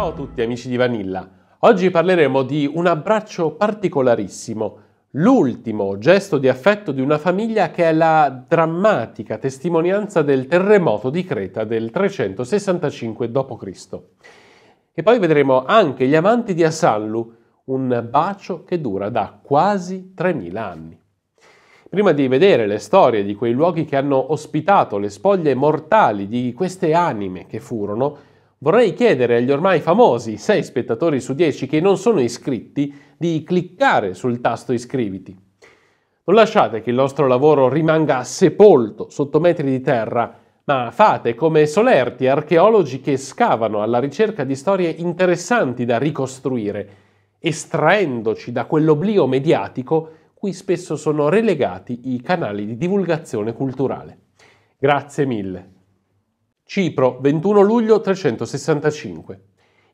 Ciao a tutti amici di Vanilla. Oggi parleremo di un abbraccio particolarissimo, l'ultimo gesto di affetto di una famiglia che è la drammatica testimonianza del terremoto di Creta del 365 d.C. E poi vedremo anche gli amanti di Asallu, un bacio che dura da quasi 3000 anni. Prima di vedere le storie di quei luoghi che hanno ospitato le spoglie mortali di queste anime che furono, Vorrei chiedere agli ormai famosi 6 spettatori su 10 che non sono iscritti di cliccare sul tasto iscriviti. Non lasciate che il nostro lavoro rimanga sepolto sotto metri di terra, ma fate come solerti archeologi che scavano alla ricerca di storie interessanti da ricostruire, estraendoci da quell'oblio mediatico cui spesso sono relegati i canali di divulgazione culturale. Grazie mille. Cipro, 21 luglio 365.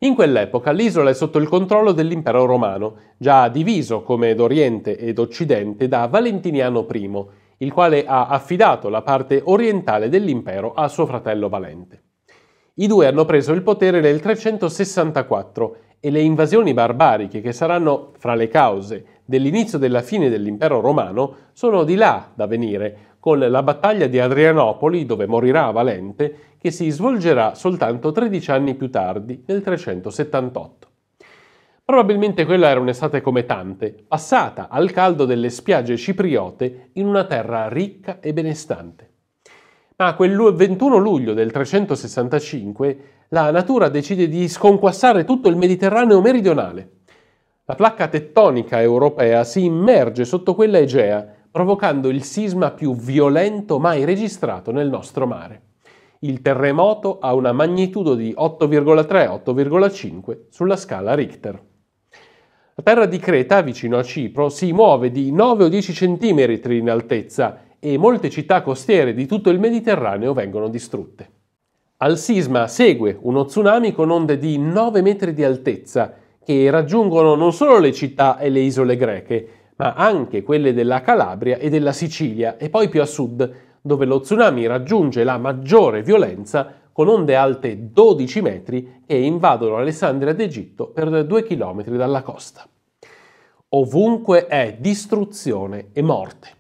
In quell'epoca l'isola è sotto il controllo dell'impero romano, già diviso come d'Oriente ed Occidente da Valentiniano I, il quale ha affidato la parte orientale dell'impero a suo fratello Valente. I due hanno preso il potere nel 364 e le invasioni barbariche che saranno fra le cause dell'inizio della fine dell'impero romano sono di là da venire, con la battaglia di Adrianopoli, dove morirà Valente, che si svolgerà soltanto 13 anni più tardi, nel 378. Probabilmente quella era un'estate come tante, passata al caldo delle spiagge cipriote in una terra ricca e benestante. Ma quel 21 luglio del 365 la natura decide di sconquassare tutto il Mediterraneo meridionale. La placca tettonica europea si immerge sotto quella egea provocando il sisma più violento mai registrato nel nostro mare. Il terremoto ha una magnitudo di 8,3-8,5 sulla scala Richter. La terra di Creta, vicino a Cipro, si muove di 9 o 10 cm in altezza e molte città costiere di tutto il Mediterraneo vengono distrutte. Al sisma segue uno tsunami con onde di 9 metri di altezza che raggiungono non solo le città e le isole greche, ma anche quelle della Calabria e della Sicilia e poi più a sud, dove lo tsunami raggiunge la maggiore violenza con onde alte 12 metri che invadono Alessandria d'Egitto per 2 km dalla costa. Ovunque è distruzione e morte.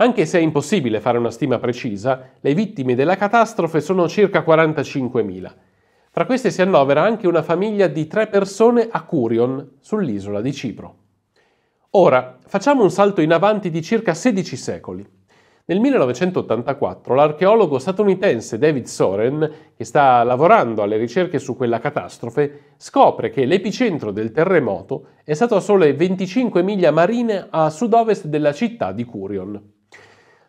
Anche se è impossibile fare una stima precisa, le vittime della catastrofe sono circa 45.000. Fra queste si annovera anche una famiglia di tre persone a Curion, sull'isola di Cipro. Ora, facciamo un salto in avanti di circa 16 secoli. Nel 1984 l'archeologo statunitense David Soren, che sta lavorando alle ricerche su quella catastrofe, scopre che l'epicentro del terremoto è stato a sole 25 miglia marine a sud-ovest della città di Curion.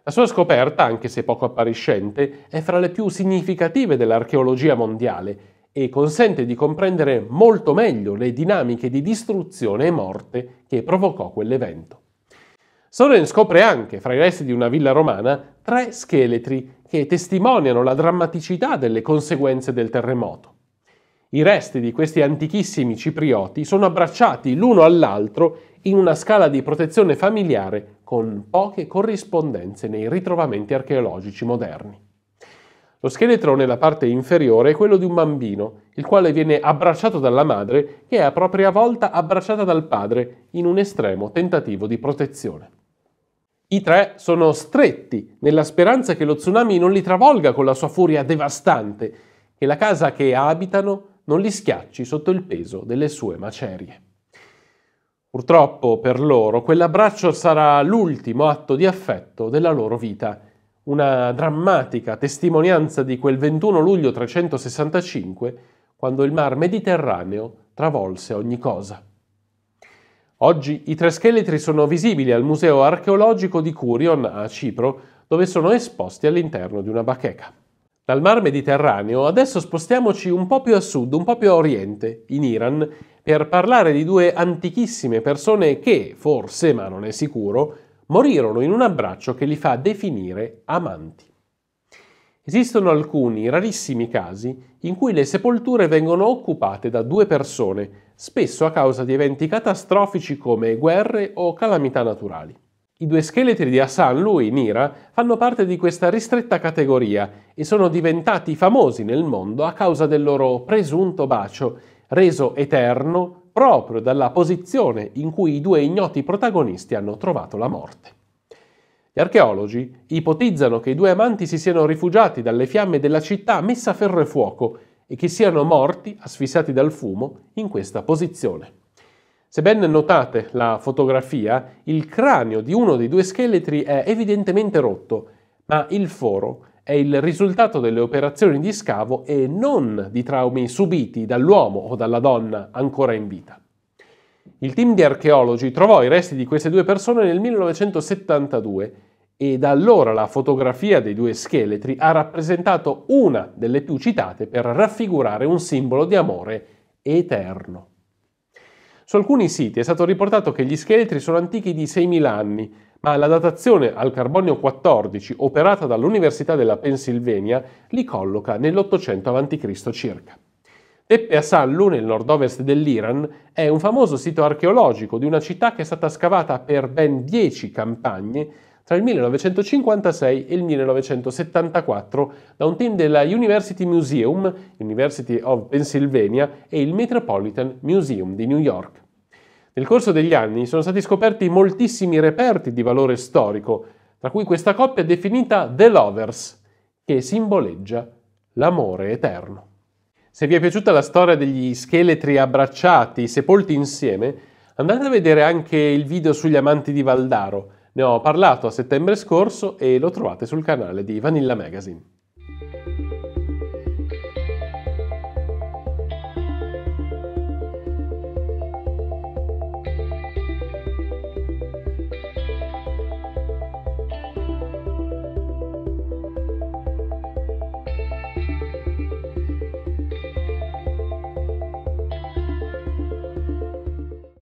La sua scoperta, anche se poco appariscente, è fra le più significative dell'archeologia mondiale e consente di comprendere molto meglio le dinamiche di distruzione e morte che provocò quell'evento. Soren scopre anche, fra i resti di una villa romana, tre scheletri che testimoniano la drammaticità delle conseguenze del terremoto. I resti di questi antichissimi ciprioti sono abbracciati l'uno all'altro in una scala di protezione familiare con poche corrispondenze nei ritrovamenti archeologici moderni. Lo scheletro nella parte inferiore è quello di un bambino, il quale viene abbracciato dalla madre, che è a propria volta abbracciata dal padre in un estremo tentativo di protezione. I tre sono stretti nella speranza che lo tsunami non li travolga con la sua furia devastante, che la casa che abitano non li schiacci sotto il peso delle sue macerie. Purtroppo per loro quell'abbraccio sarà l'ultimo atto di affetto della loro vita una drammatica testimonianza di quel 21 luglio 365, quando il mar Mediterraneo travolse ogni cosa. Oggi i tre scheletri sono visibili al Museo archeologico di Curion a Cipro, dove sono esposti all'interno di una bacheca. Dal Mar Mediterraneo adesso spostiamoci un po' più a sud, un po' più a oriente, in Iran, per parlare di due antichissime persone che, forse, ma non è sicuro, morirono in un abbraccio che li fa definire amanti. Esistono alcuni rarissimi casi in cui le sepolture vengono occupate da due persone, spesso a causa di eventi catastrofici come guerre o calamità naturali. I due scheletri di Hassan Lui Nira fanno parte di questa ristretta categoria e sono diventati famosi nel mondo a causa del loro presunto bacio, reso eterno proprio dalla posizione in cui i due ignoti protagonisti hanno trovato la morte. Gli archeologi ipotizzano che i due amanti si siano rifugiati dalle fiamme della città messa a ferro e fuoco e che siano morti, asfissati dal fumo, in questa posizione. Se ben notate la fotografia, il cranio di uno dei due scheletri è evidentemente rotto, ma il foro è il risultato delle operazioni di scavo e non di traumi subiti dall'uomo o dalla donna ancora in vita. Il team di archeologi trovò i resti di queste due persone nel 1972 e da allora la fotografia dei due scheletri ha rappresentato una delle più citate per raffigurare un simbolo di amore eterno. Su alcuni siti è stato riportato che gli scheletri sono antichi di 6.000 anni, ma la datazione al carbonio 14 operata dall'Università della Pennsylvania li colloca nell'800 a.C. circa. Teppe a nel nord-ovest dell'Iran, è un famoso sito archeologico di una città che è stata scavata per ben 10 campagne tra il 1956 e il 1974 da un team della University Museum, University of Pennsylvania e il Metropolitan Museum di New York. Nel corso degli anni sono stati scoperti moltissimi reperti di valore storico, tra cui questa coppia definita The Lovers, che simboleggia l'amore eterno. Se vi è piaciuta la storia degli scheletri abbracciati, sepolti insieme, andate a vedere anche il video sugli amanti di Valdaro, ne ho parlato a settembre scorso e lo trovate sul canale di Vanilla Magazine.